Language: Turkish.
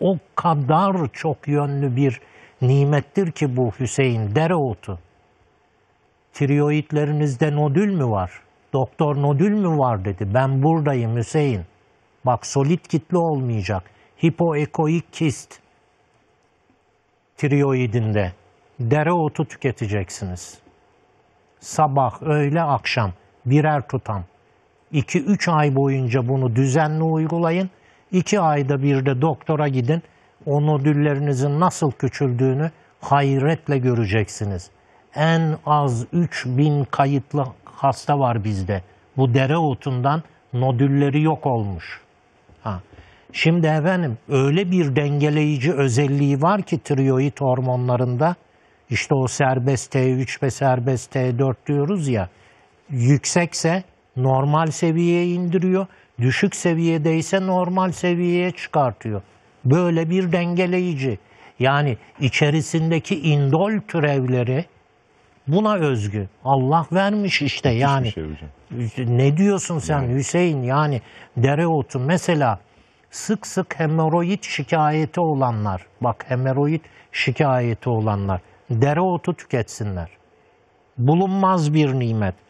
O kadar çok yönlü bir nimettir ki bu Hüseyin dereotu. Tiroidlerinizde nodül mü var? Doktor nodül mü var dedi. Ben buradayım Hüseyin. Bak solid kitle olmayacak. Hipoekoik kist tiroidinde dereotu tüketeceksiniz. Sabah, öğle, akşam birer tutam. 2-3 ay boyunca bunu düzenli uygulayın iki ayda bir de doktora gidin. O nodüllerinizin nasıl küçüldüğünü hayretle göreceksiniz. En az 3000 kayıtlı hasta var bizde. Bu dereotundan nodülleri yok olmuş. Ha. Şimdi efendim öyle bir dengeleyici özelliği var ki tiroid hormonlarında işte o serbest T3 ve serbest T4 diyoruz ya yüksekse normal seviyeye indiriyor. Düşük seviyedeyse normal seviyeye çıkartıyor. Böyle bir dengeleyici. Yani içerisindeki indol türevleri buna özgü. Allah vermiş işte yani. Şey ne diyorsun sen yani. Hüseyin? Yani dereotu mesela sık sık hemoroid şikayeti olanlar, bak hemoroid şikayeti olanlar dereotu tüketsinler. Bulunmaz bir nimet.